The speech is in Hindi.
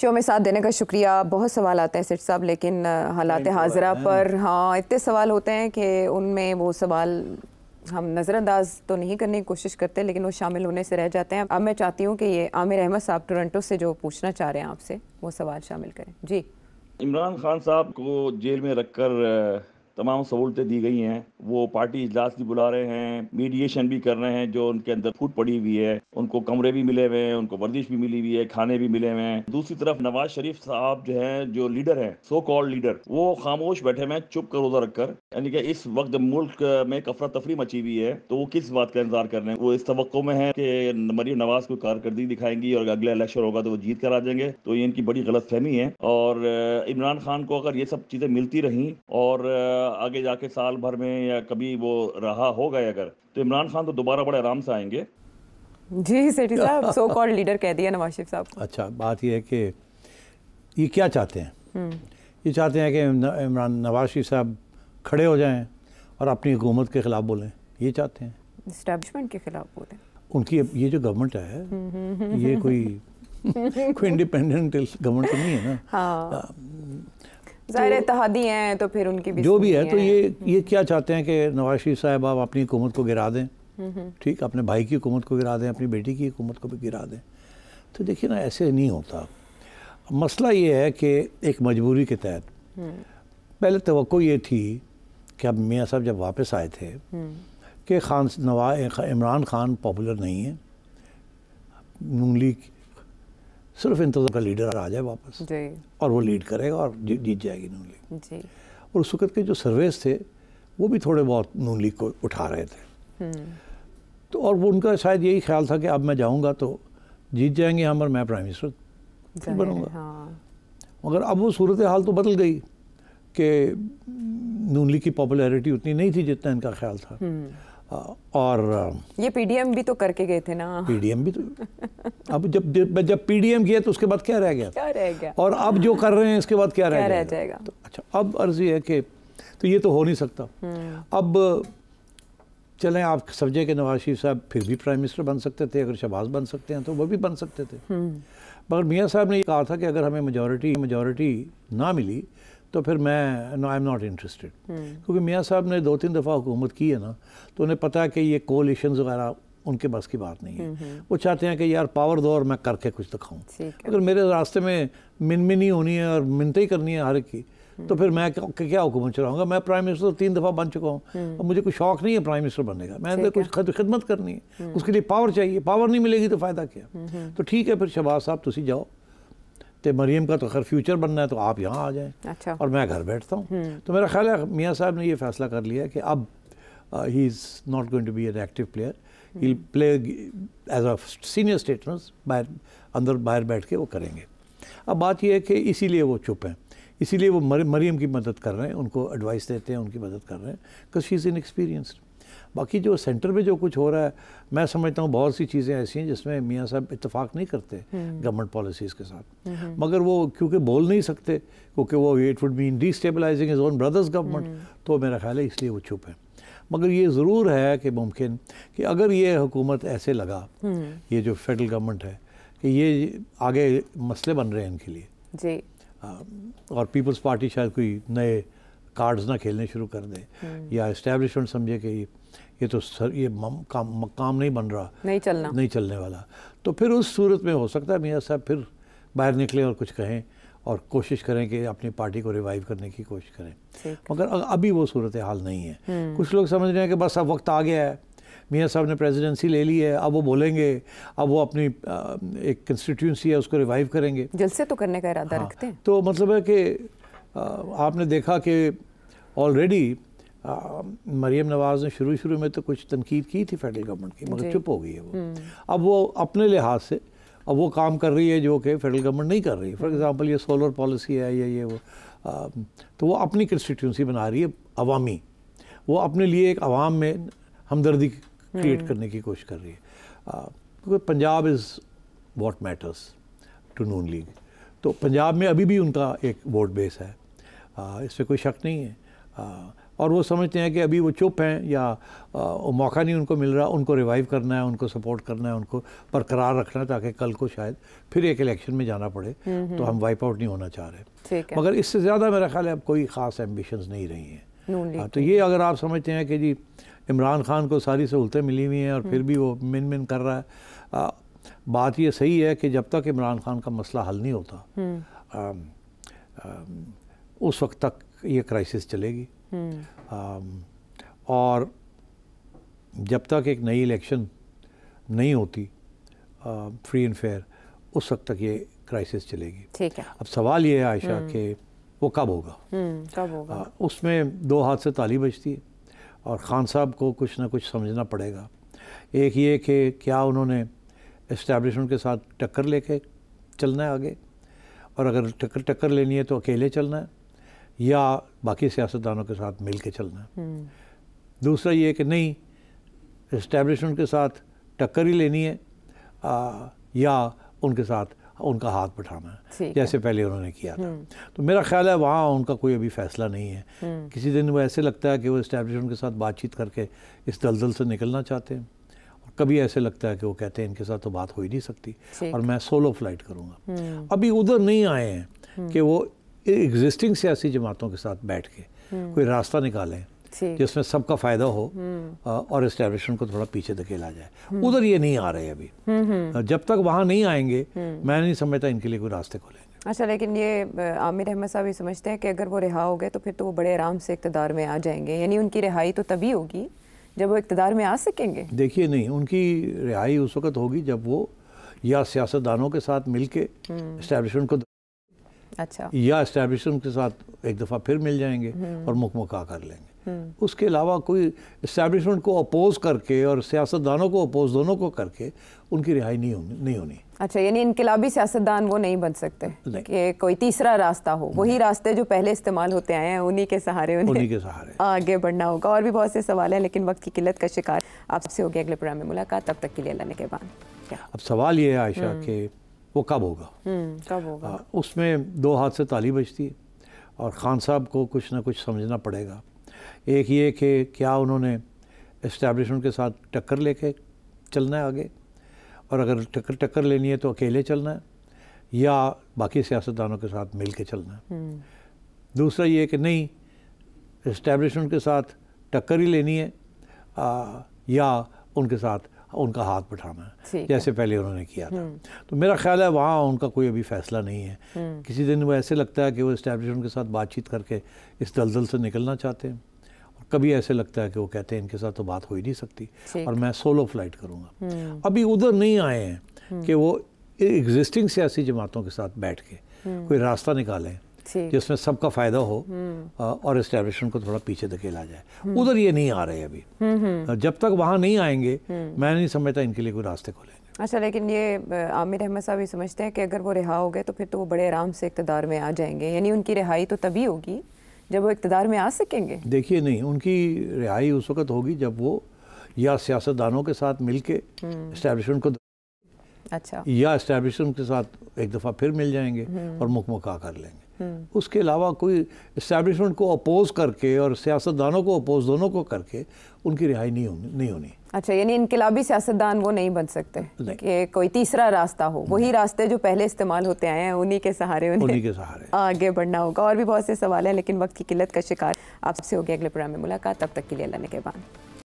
शो में साथ देने का शुक्रिया बहुत सवाल आते हैं सेठ साहब लेकिन हालात हाजरा पर हाँ इतने सवाल होते हैं कि उनमें वो सवाल हम नज़रअंदाज तो नहीं करने की कोशिश करते लेकिन वो शामिल होने से रह जाते हैं अब मैं चाहती हूँ कि ये आमिर अहमद साहब टोरंटो से जो पूछना चाह रहे हैं आपसे वो सवाल शामिल करें जी इमरान खान साहब को जेल में रखकर तमाम सहूलतें दी गई हैं वो पार्टी इजलास भी बुला रहे हैं मीडिएशन भी कर रहे हैं जो उनके अंदर फूट पड़ी हुई है उनको कमरे भी मिले हुए हैं उनको वर्जिश भी मिली हुई है खाने भी मिले हुए हैं दूसरी तरफ नवाज शरीफ साहब जो हैं जो लीडर हैं सो कॉल्ड लीडर वो खामोश बैठे हुए चुप कर उधर रखकर यानी कि इस वक्त मुल्क में कफरा तफरी मची हुई है तो वो किस बात का इंतजार कर रहे हैं वो इस तो में है कि मरीम नवाज को कारकर्दगी दिखाएंगी और अगला इलेक्शन होगा तो वो जीत कर आ जाएंगे तो ये इनकी बड़ी गलत फहमी है और इमरान खान को अगर ये सब चीज़ें मिलती रहीं और आगे जाके साल भर में या कभी वो रहा हो गए अगर तो इमरान खान तो दोबारा बड़े आराम से आएंगे जी सेठी साहब सो कॉल्ड लीडर कह दिया नवाज शरीफ साहब अच्छा बात यह है कि ये क्या चाहते हैं हम्म। ये चाहते हैं कि इमरान नवाज शरीफ साहब खड़े हो जाएं और अपनी हुकूमत के ख़िलाफ़ बोलें ये चाहते हैं इस्टेब्लिशमेंट के ख़िलाफ़ बोलें उनकी ये जो गवर्नमेंट है ये कोई कोई इंडिपेंडेंट गवर्नमेंट तो नहीं है ना हाँ। तो जाहिर तहदी हैं तो फिर उनकी भी जो भी है तो ये ये क्या चाहते हैं कि नवाज शरीफ साहब आप अपनी हुकूमत को गिरा दें ठीक अपने भाई की हुकूमत को गिरा दें अपनी बेटी की हुकूमत को भी गिरा दें तो देखिए ना ऐसे नहीं होता मसला ये है कि एक मजबूरी के तहत पहले तो ये थी कि अब मियाँ साहब जब वापस आए थे कि खान नवा इमरान खान पॉपुलर नहीं है नून लीग सिर्फ इंतजाम का लीडर आ जाए वापस जी और वो लीड करेगा और जीत जाएगी नून लीग और उस वक्त के जो सर्वेस थे वो भी थोड़े बहुत नून लीग को उठा रहे थे हम्म। तो और वो उनका शायद यही ख्याल था कि अब मैं जाऊँगा तो जीत जाएंगे हम और मैं प्राइम मिनिस्टर बनूँगा मगर अब वो सूरत हाल तो बदल गई कि नून लीग की पॉपुलैरिटी उतनी नहीं थी जितना इनका ख्याल था हम्म। और ये पीडीएम भी तो करके गए थे ना पीडीएम भी तो अब जब जब, पीडीएम किया तो उसके बाद क्या रह गया क्या रह गया और अब जो कर रहे हैं इसके बाद क्या, क्या रह, रह जाएगा तो अच्छा अब अर्जी है कि तो ये तो हो नहीं सकता हम्म। अब चलें आप समझें कि नवाज शरीफ साहब फिर भी प्राइम मिनिस्टर बन सकते थे अगर शहबाज बन सकते हैं तो वह भी बन सकते थे हम्म। मगर मियाँ साहब ने ये कहा था कि अगर हमें मेजोरिटी मेजोरिटी ना मिली तो फिर मैं no I am not interested क्योंकि मियाँ साहब ने दो तीन दफ़ा हुकूमत की है ना तो उन्हें पता है कि ये कोलिशन वगैरह उनके बस की बात नहीं है वो चाहते हैं कि यार पावर दो और मैं करके कुछ दिखाऊँ अगर मेरे रास्ते में मिनमिनी होनी है और मिनते ही करनी है हर एक की तो फिर मैं क्या हुकूमत चलाऊंगा मैं प्राइम मिनिस्टर तो तीन दफ़ा बन चुका हूँ और मुझे कोई शौक नहीं है प्राइम मिनिस्टर बनने का मैंने तो कुछ खिदमत करनी है हम्म। उसके लिए पावर चाहिए पावर नहीं मिलेगी तो फ़ायदा क्या हम्म, हम्म। तो ठीक है फिर शहबाज साहब तुम जाओ तो मरीम का तो खैर फ्यूचर बनना है तो आप यहाँ आ जाएँ अच्छा और मैं घर बैठता हूँ हम्म। तो मेरा ख्याल है मियाँ साहब ने ये फैसला कर लिया कि अब he is not going to be an active player he play as a senior स्टेटनर्स हम्म। बाहर अंदर बाहर बैठ के वो करेंगे अब बात यह है कि इसीलिए वो चुप हैं इसीलिए वो मरीम की मदद कर रहे हैं उनको एडवाइस देते हैं उनकी मदद कर रहे हैं because she is inexperienced बाकी जो सेंटर में जो कुछ हो रहा है मैं समझता हूँ बहुत सी चीज़ें ऐसी हैं जिसमें मियाँ साहब इतफाक़ नहीं करते गवर्नमेंट हम्म। पॉलिसीज़ के साथ हम्म, हम्म। मगर वो क्योंकि बोल नहीं सकते क्योंकि वो it would mean destabilising his own brother's government तो मेरा ख्याल है इसलिए वो चुप है मगर ये ज़रूर है कि मुमकिन कि अगर ये हुकूमत ऐसे लगा ये जो फेडरल गवर्नमेंट है कि ये आगे मसले बन रहे हैं इनके लिए जी हाँ, और पीपल्स पार्टी शायद कोई नए कार्ड्स ना खेलने शुरू कर दें हम्म। या इस्टेब्लिशमेंट समझे कि ये तो सर ये काम काम नहीं बन रहा नहीं चलना नहीं चलने वाला तो फिर उस सूरत में हो सकता है मियाँ साहब फिर बाहर निकलें और कुछ कहें और कोशिश करें कि अपनी पार्टी को रिवाइव करने की कोशिश करें मगर अभी वो सूरत हाल नहीं है हम्म। कुछ लोग समझ रहे हैं कि बस अब वक्त आ गया है मियाँ साहब ने प्रेसिडेंसी ले ली है अब वो बोलेंगे अब वो अपनी एक कंस्टिट्यूंसी है उसको रिवाइव करेंगे जलसे तो करने का इरादा हाँ, रखते हैं तो मतलब है कि आपने देखा कि ऑलरेडी मरीम नवाज़ ने शुरू शुरू में तो कुछ तनकीद की थी फेडरल गवर्नमेंट की मगर चुप हो गई है वो हम्म। अब वो अपने लिहाज से अब वो काम कर रही है जो कि फेडरल गवर्नमेंट नहीं कर रही फॉर एग्ज़ाम्पल हम्म। ये सोलर पॉलिसी है या ये वो आ, तो वो अपनी कंस्टिट्यूंसी बना रही है अवामी वो अपने लिए एक आवाम में हमदर्दी क्रिएट हम्म। करने की कोशिश कर रही है क्योंकि Punjab is what matters to Noon League तो पंजाब में अभी भी उनका एक वोट बेस है इस पर कोई शक नहीं है और वो समझते हैं कि अभी वो चुप हैं या मौका नहीं उनको मिल रहा उनको रिवाइव करना है उनको सपोर्ट करना है उनको बरकरार रखना है ताकि कल को शायद फिर एक इलेक्शन में जाना पड़े तो हम वाइप आउट नहीं होना चाह रहे मगर इससे ज़्यादा मेरा ख्याल है अब कोई ख़ास एम्बिशंस नहीं रही हैं तो ये अगर आप समझते हैं कि जी इमरान खान को सारी सहूलतें मिली हुई हैं और हम्म। फिर भी वो मिन मिन कर रहा है आ, बात ये सही है कि जब तक इमरान खान का मसला हल नहीं होता हम्म। उस वक्त तक ये क्राइसिस चलेगी हम्म। आम, और जब तक एक नई इलेक्शन नहीं होती फ्री एंड फेयर उस वक्त तक ये क्राइसिस चलेगी ठीक है अब सवाल ये है आयशा हम्म। कि वो कब होगा हम्म, कब होगा आ, उसमें दो हाथ से ताली बजती है और ख़ान साहब को कुछ ना कुछ समझना पड़ेगा एक ये कि क्या उन्होंने इस्टेब्लिशमेंट के साथ टक्कर लेके चलना है आगे और अगर टक्कर टक्कर लेनी है तो अकेले चलना है या बाकी सियासतदानों के साथ मिल के चलना हम्म। दूसरा ये कि नहीं इस्टेब्लिशमेंट के साथ टक्कर ही लेनी है आ, या उनके साथ उनका हाथ बैठाना है जैसे है। पहले उन्होंने किया था हम्म। तो मेरा ख्याल है वहाँ उनका कोई अभी फैसला नहीं है हम्म। किसी दिन वो ऐसे लगता है कि वो इस्टेब्लिशमेंट के साथ बातचीत करके इस दलदल से निकलना चाहते हैं और कभी ऐसे लगता है कि वो कहते हैं इनके साथ तो बात हो ही नहीं सकती और मैं सोलो फ्लाइट करूँगा अभी उधर नहीं आए हैं कि वो एग्जिस्टिंग सियासी जमातों के साथ बैठ के हम्म। कोई रास्ता निकालें जिसमें सबका फ़ायदा हो हम्म। और इस्टेब्लिशमेंट को थोड़ा पीछे धकेला जाए हम्म। उधर ये नहीं आ रहे अभी जब तक वहाँ नहीं आएंगे मैं नहीं समझता इनके लिए कोई रास्ते खोलेंगे अच्छा लेकिन ये आमिर अहमद साहब ये समझते हैं कि अगर वो रिहा हो गए तो फिर तो वो बड़े आराम से इकतदार में आ जाएंगे यानी उनकी रिहाई तो तभी होगी जब वो इकतदार में आ सकेंगे देखिए नहीं उनकी रिहाई उस वक्त होगी जब वो या सियासतदानों के साथ मिलके के को अच्छा या इस्टेब्लिशमेंट के साथ एक दफ़ा फिर मिल जाएंगे हम्म। और मुकमका कर लेंगे हम्म। उसके अलावा कोई इस्टेब्लिशमेंट को अपोज करके और सियासतदानों को अपोज दोनों को करके उनकी रिहाई नहीं होनी नहीं होनी अच्छा यानी इनकलाबी सियासतदान वो नहीं बन सकते कि कोई तीसरा रास्ता हो वही रास्ते जो पहले इस्तेमाल होते आए हैं उन्हीं के सहारे उन्हीं के सहारे आगे बढ़ना होगा और भी बहुत से सवाल हैं लेकिन वक्त की किल्लत का शिकार आपसे होगी अगले प्रोग्राम में मुलाकात तब तक के लिए लाने के बाद अब सवाल ये है आयशा हम्म। कि वो कब होगा हम्म, कब होगा आ, हाँ, उसमें दो हाथ से ताली बजती है और ख़ान साहब को कुछ ना कुछ समझना पड़ेगा एक ये कि क्या उन्होंने इस्टेब्लिशमेंट के साथ टक्कर लेके चलना है आगे और अगर टक्कर टक्कर लेनी है तो अकेले चलना है या बाकी सियासतदानों के साथ मिल के चलना है हम्म। दूसरा ये कि नहीं इस्टेब्लिशमेंट के साथ टक्कर ही लेनी है आ, या उनके साथ उनका हाथ बैठाना है जैसे पहले उन्होंने किया था हम्म। तो मेरा ख्याल है वहाँ उनका कोई अभी फैसला नहीं है हम्म। किसी दिन वो ऐसे लगता है कि वो इस्टेब्लिशमेंट के साथ बातचीत करके इस दलदल से निकलना चाहते हैं और कभी ऐसे लगता है कि वो कहते हैं इनके साथ तो बात हो ही नहीं सकती और मैं सोलो फ्लाइट करूँगा हम्म। अभी उधर नहीं आए हैं कि वो एग्जिस्टिंग सियासी जमातों के साथ बैठ के कोई रास्ता निकालें जिसमें सबका फ़ायदा हो हम्म। और इस्टेब्लिशमेंट को थोड़ा पीछे धकेला जाए हम्म। उधर ये नहीं आ रहे अभी हम्म, जब तक वहाँ नहीं आएंगे मैं नहीं समझता इनके लिए कोई रास्ते खोलेंगे अच्छा लेकिन ये आमिर अहमद साहब ये समझते हैं कि अगर वो रिहा हो गए तो फिर तो वो बड़े आराम से इकतदार में आ जाएंगे यानी उनकी रिहाई तो तभी होगी जब वो इकतदार में आ सकेंगे देखिए नहीं उनकी रिहाई उस वक्त होगी जब वो या सियासतदानों के साथ मिल के इस्टेब्लिशमेंट को अच्छा या इस्टेब्लिशमेंट के साथ एक दफ़ा फिर मिल जाएंगे और मुख मुखा कर लेंगे उसके अलावा कोई इस्टेब्लिशमेंट को अपोज करके और सियासतदानों को अपोज दोनों को करके उनकी रिहाई नहीं होनी नहीं होनी अच्छा यानी इनकलाबी सियासतदान वो नहीं बन सकते नहीं। कि कोई तीसरा रास्ता हो वही रास्ते जो पहले इस्तेमाल होते आए हैं उन्हीं के सहारे उन्हीं के सहारे आगे बढ़ना होगा और भी बहुत से सवाल हैं लेकिन वक्त की किल्लत का शिकार आपसे होगी अगले प्रोग्राम में मुलाकात तब तक के लिए लाने के बाद